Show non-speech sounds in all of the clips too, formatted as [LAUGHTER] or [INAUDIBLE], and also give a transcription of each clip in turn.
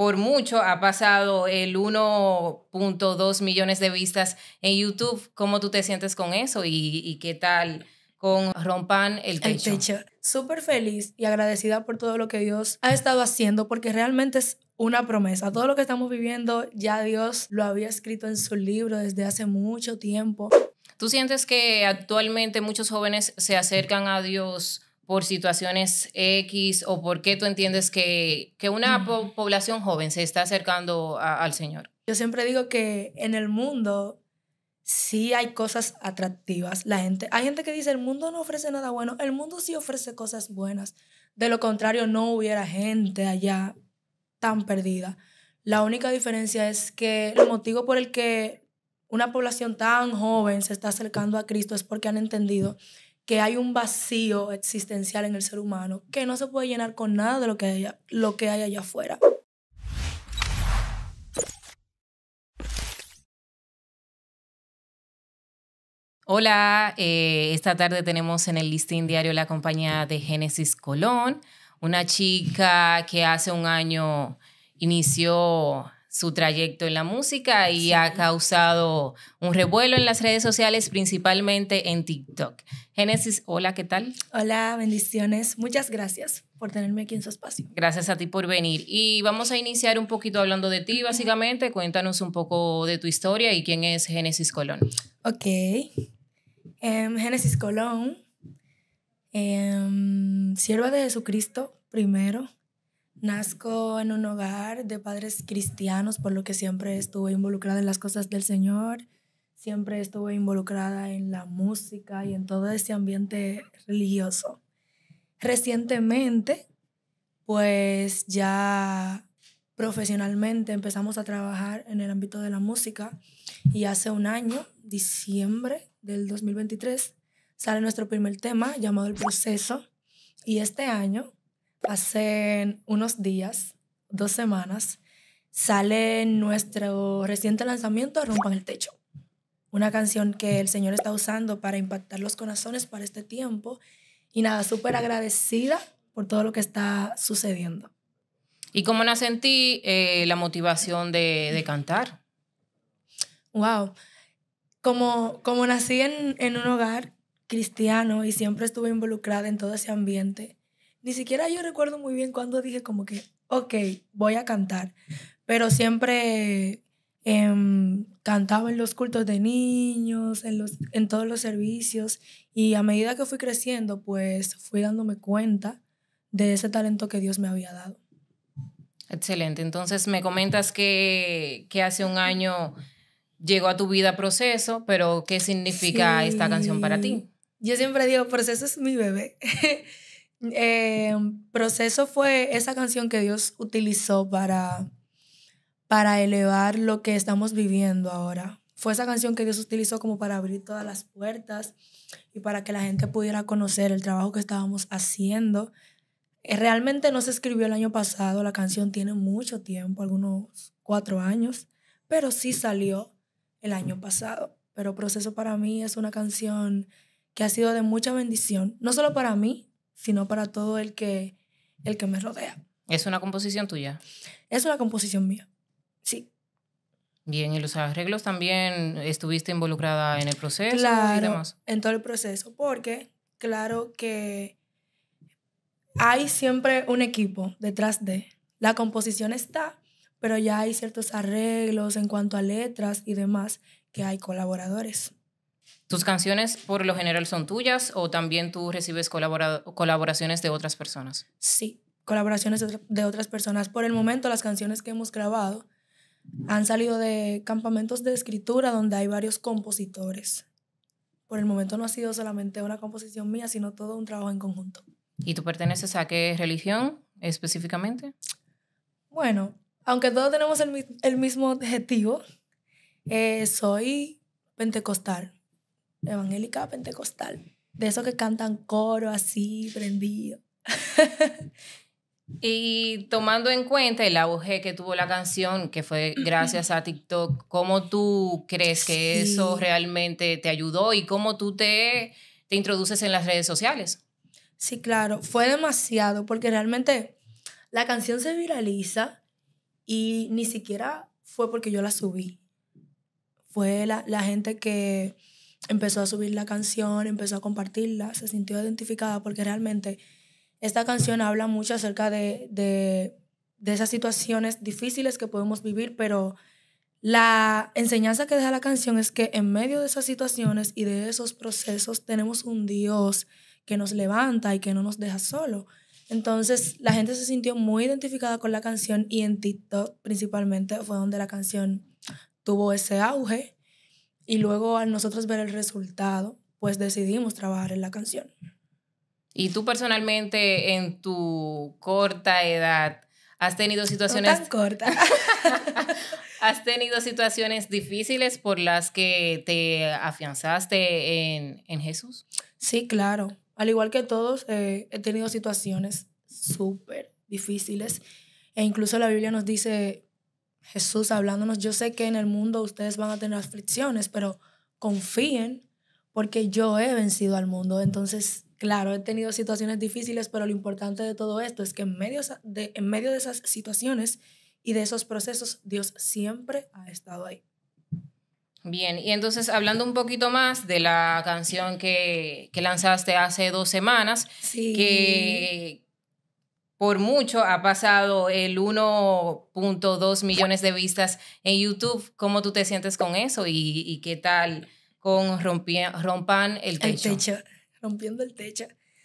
por mucho ha pasado el 1.2 millones de vistas en YouTube. ¿Cómo tú te sientes con eso y, qué tal con Rompan el Techo? El techo. Súper feliz y agradecida por todo lo que Dios ha estado haciendo porque realmente es una promesa. Todo lo que estamos viviendo ya Dios lo había escrito en su libro desde hace mucho tiempo. ¿Tú sientes que actualmente muchos jóvenes se acercan a Dios? por situaciones X o por qué tú entiendes que, que una población joven se está acercando al Señor? Yo siempre digo que en el mundo sí hay cosas atractivas. La gente, hay gente que dice, el mundo no ofrece nada bueno. El mundo sí ofrece cosas buenas. De lo contrario, no hubiera gente allá tan perdida. La única diferencia es que el motivo por el que una población tan joven se está acercando a Cristo es porque han entendido que hay un vacío existencial en el ser humano que no se puede llenar con nada de lo que, lo que hay allá afuera. Hola, eh, esta tarde tenemos en el Listing diario la compañía de Génesis Colón, una chica que hace un año inició su trayecto en la música y ha causado un revuelo en las redes sociales, principalmente en TikTok. Génesis, hola, ¿qué tal? Hola, bendiciones. Muchas gracias por tenerme aquí en su espacio. Gracias a ti por venir. Y vamos a iniciar un poquito hablando de ti, básicamente. Cuéntanos un poco de tu historia y quién es Génesis Colón. Ok. Em, Génesis Colón, em, sierva de Jesucristo primero Nazco en un hogar de padres cristianos, por lo que siempre estuve involucrada en las cosas del Señor, siempre estuve involucrada en la música y en todo ese ambiente religioso. Recientemente, pues ya profesionalmente empezamos a trabajar en el ámbito de la música y hace un año, diciembre del 2023, sale nuestro primer tema llamado El Proceso y este año hace unos días, dos semanas, sale nuestro reciente lanzamiento, Rompan el Techo. Una canción que el Señor está usando para impactar los corazones para este tiempo. Y nada, súper agradecida por todo lo que está sucediendo. ¿Y cómo nací en ti eh, la motivación de, cantar? Wow. Como, como nací en, en un hogar cristiano y siempre estuve involucrada en todo ese ambiente, ni siquiera yo recuerdo muy bien cuando dije como que, ok, voy a cantar, pero siempre em, cantaba en los cultos de niños, en, los, en todos los servicios, y a medida que fui creciendo, pues fui dándome cuenta de ese talento que Dios me había dado. Excelente, entonces me comentas que, hace un año llegó a tu vida proceso, pero ¿qué significa esta canción para ti? Yo siempre digo, proceso es mi bebé. [LAUGHS] Eh, proceso fue esa canción que Dios utilizó para, para elevar lo que estamos viviendo ahora. Fue esa canción que Dios utilizó como para abrir todas las puertas y para que la gente pudiera conocer el trabajo que estábamos haciendo. Eh, realmente no se escribió el año pasado, la canción tiene mucho tiempo, algunos cuatro años, pero sí salió el año pasado. Pero Proceso para mí es una canción que ha sido de mucha bendición, no solo para mí, sino para todo el que, el que me rodea. ¿Es una composición tuya? Es una composición mía, sí. Bien, ¿y los arreglos también estuviste involucrada en el proceso? y demás? en todo el proceso, porque claro que hay siempre un equipo detrás de. La composición está, pero ya hay ciertos arreglos en cuanto a letras y demás que hay colaboradores. ¿Tus canciones por lo general son tuyas o también tú recibes colaboraciones de otras personas? Sí, colaboraciones de otras personas. Por el momento, las canciones que hemos grabado han salido de campamentos de escritura donde hay varios compositores. Por el momento no ha sido solamente una composición mía, sino todo un trabajo en conjunto. ¿Y tú perteneces a qué religión específicamente? Bueno, aunque todos tenemos el, mismo objetivo, eh, soy pentecostal, evangélica pentecostal. De esos que cantan coro así, prendido. y tomando en cuenta el auge que tuvo la canción, que fue gracias a TikTok, ¿cómo tú crees que eso realmente te ayudó y cómo tú te, te introduces en las redes sociales? Sí, claro, fue demasiado porque realmente la canción se viraliza y ni siquiera fue porque yo la subí. Fue la gente que empezó a subir la canción, empezó a compartirla, se sintió identificada porque realmente esta canción habla mucho acerca de, de, de esas situaciones difíciles que podemos vivir, pero la enseñanza que deja la canción es que en medio de esas situaciones y de esos procesos tenemos un Dios que nos levanta y que no nos deja solo. Entonces la gente se sintió muy identificada con la canción y en TikTok principalmente fue donde la canción tuvo ese auge y luego al nosotros ver el resultado, pues decidimos trabajar en la canción. Y tú personalmente en tu corta edad, ¿has tenido situaciones... No [LAUGHS] ¿Has tenido situaciones difíciles por las que te afianzaste en, en Jesús? Sí, claro. Al igual que todos, eh, he tenido situaciones súper difíciles. E incluso la Biblia nos dice Jesús hablándonos, yo sé que en el mundo ustedes van a tener aflicciones, pero confíen porque yo he vencido al mundo. Entonces, claro, he tenido situaciones difíciles, pero lo importante de todo esto es que en medio de, en medio de esas situaciones y de esos procesos, Dios siempre ha estado ahí. Bien, y entonces hablando un poquito más de la canción que, que lanzaste hace dos semanas, sí. que, por mucho ha pasado el 1.2 millones de vistas en YouTube. ¿Cómo tú te sientes con eso y, qué tal con Rompan el techo? el techo? Rompiendo el techo.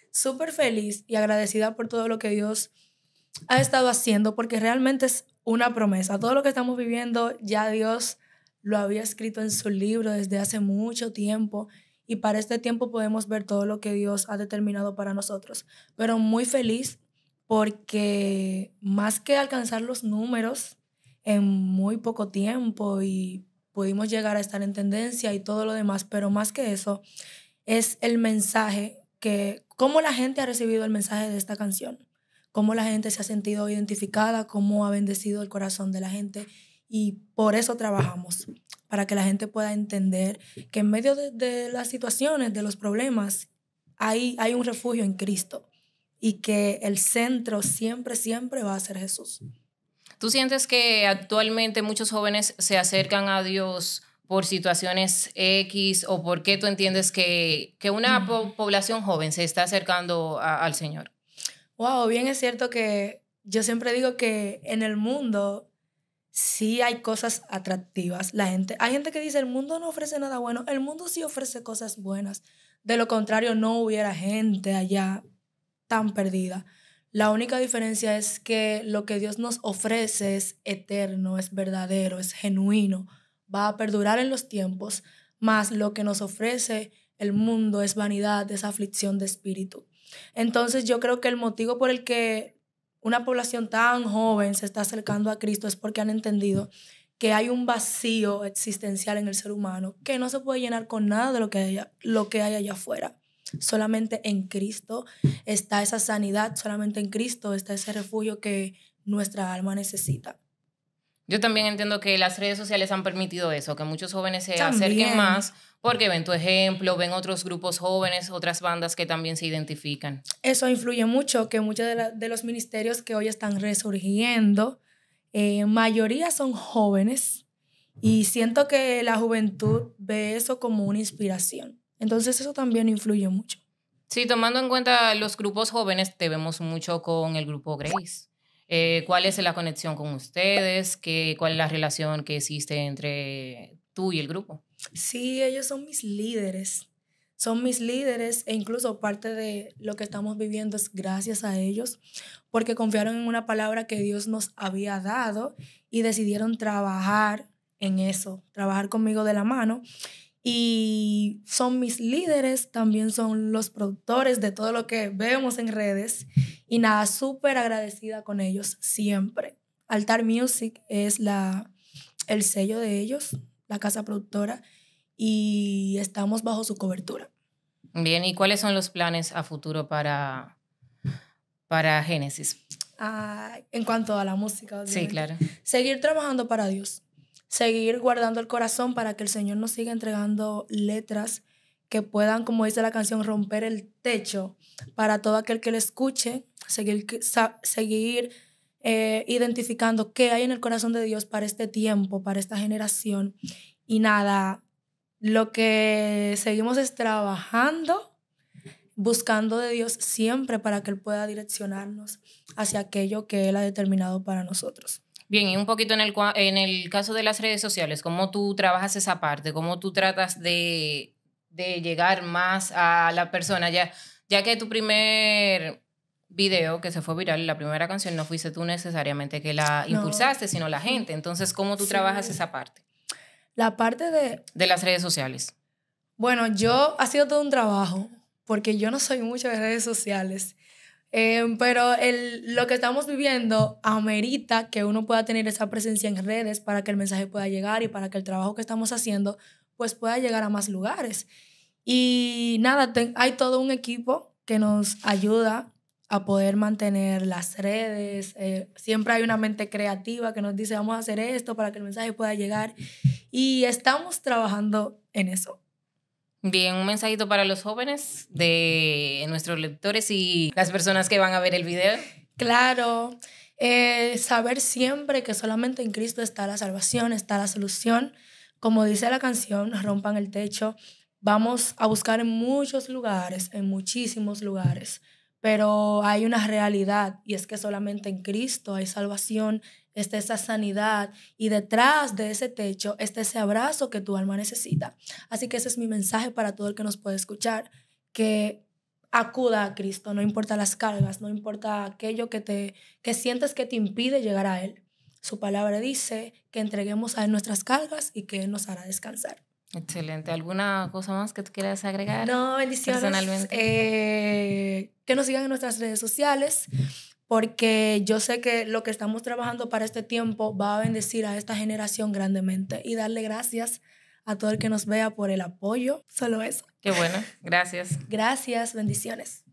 Súper feliz y agradecida por todo lo que Dios ha estado haciendo porque realmente es una promesa. Todo lo que estamos viviendo ya Dios lo había escrito en su libro desde hace mucho tiempo y para este tiempo podemos ver todo lo que Dios ha determinado para nosotros. Pero muy feliz porque más que alcanzar los números en muy poco tiempo y pudimos llegar a estar en tendencia y todo lo demás, pero más que eso es el mensaje que, cómo la gente ha recibido el mensaje de esta canción, cómo la gente se ha sentido identificada, cómo ha bendecido el corazón de la gente y por eso trabajamos, para que la gente pueda entender que en medio de, las situaciones, de los problemas, hay, hay un refugio en Cristo y que el centro siempre, siempre va a ser Jesús. ¿Tú sientes que actualmente muchos jóvenes se acercan a Dios por situaciones X o por qué tú entiendes que, una mm. población joven se está acercando al Señor? Wow, bien es cierto que yo siempre digo que en el mundo sí hay cosas atractivas. La gente, hay gente que dice el mundo no ofrece nada bueno. El mundo sí ofrece cosas buenas. De lo contrario, no hubiera gente allá tan perdida. La única diferencia es que lo que Dios nos ofrece es eterno, es verdadero, es genuino, va a perdurar en los tiempos, más lo que nos ofrece el mundo es vanidad, es aflicción de espíritu. Entonces yo creo que el motivo por el que una población tan joven se está acercando a Cristo es porque han entendido que hay un vacío existencial en el ser humano que no se puede llenar con nada de lo que, haya, lo que hay allá afuera. Solamente en Cristo está esa sanidad, solamente en Cristo está ese refugio que nuestra alma necesita. Yo también entiendo que las redes sociales han permitido eso, que muchos jóvenes se acerquen más porque ven tu ejemplo, ven otros grupos jóvenes, otras bandas que también se identifican. Eso influye mucho, que muchos de, los ministerios que hoy están resurgiendo, eh, mayoría son jóvenes y siento que la juventud ve eso como una inspiración. Entonces eso también influye mucho. Sí, tomando en cuenta los grupos jóvenes, te vemos mucho con el grupo Grace. Eh, ¿Cuál es la conexión con ustedes? ¿Qué, ¿Cuál es la relación que existe entre tú y el grupo? Sí, ellos son mis líderes. Son mis líderes e incluso parte de lo que estamos viviendo es gracias a ellos, porque confiaron en una palabra que Dios nos había dado y decidieron trabajar en eso, trabajar conmigo de la mano y son mis líderes, también son los productores de todo lo que vemos en redes y nada, súper agradecida con ellos siempre. Altar Music es la, el sello de ellos, la casa productora, y estamos bajo su cobertura. Bien, ¿y cuáles son los planes a futuro para, para Génesis? Ah, en cuanto a la música. Sí, claro. Seguir trabajando para Dios seguir guardando el corazón para que el Señor nos siga entregando letras que puedan, como dice la canción, romper el techo para todo aquel que le escuche, seguir, seguir eh, identificando qué hay en el corazón de Dios para este tiempo, para esta generación. Y nada, lo que seguimos es trabajando, buscando de Dios siempre para que Él pueda direccionarnos hacia aquello que Él ha determinado para nosotros. Bien, y un poquito en el, en el caso de las redes sociales, ¿cómo tú trabajas esa parte? ¿Cómo tú tratas de, de llegar más a la persona? Ya, ya que tu primer video que se fue viral, la primera canción, no fuiste tú necesariamente que la impulsaste, sino la gente. Entonces, ¿cómo tú trabajas esa parte? La parte de... De las redes sociales. Bueno, yo ha sido todo un trabajo, porque yo no soy mucho de redes sociales. Em, pero el, lo que estamos viviendo amerita que uno pueda tener esa presencia en redes para que el mensaje pueda llegar y para que el trabajo que estamos haciendo pues pueda llegar a más lugares. Y nada, hay todo un equipo que nos ayuda a poder mantener las redes. Eh, siempre hay una mente creativa que nos dice, vamos a hacer esto para que el mensaje pueda llegar. Y estamos trabajando en eso. Bien, un mensajito para los jóvenes de nuestros lectores y las personas que van a ver el video. Claro, eh, saber siempre que solamente en Cristo está la salvación, está la solución. Como dice la canción, rompan el techo. Vamos a buscar en muchos lugares, en muchísimos lugares, pero hay una realidad y es que solamente en Cristo hay salvación, está esa sanidad y detrás de ese techo está ese abrazo que tu alma necesita. Así que ese es mi mensaje para todo el que nos puede escuchar, que acuda a Cristo, no importa las cargas, no importa aquello que te que sientes que te impide llegar a él. Su palabra dice que entreguemos a él nuestras cargas y que él nos hará descansar. Excelente. ¿Alguna cosa más que tú quieras agregar? No, bendiciones. Personalmente. Eh, que nos sigan en nuestras redes sociales porque yo sé que lo que estamos trabajando para este tiempo va a bendecir a esta generación grandemente y darle gracias a todo el que nos vea por el apoyo, solo eso. Qué bueno, gracias. Gracias, bendiciones.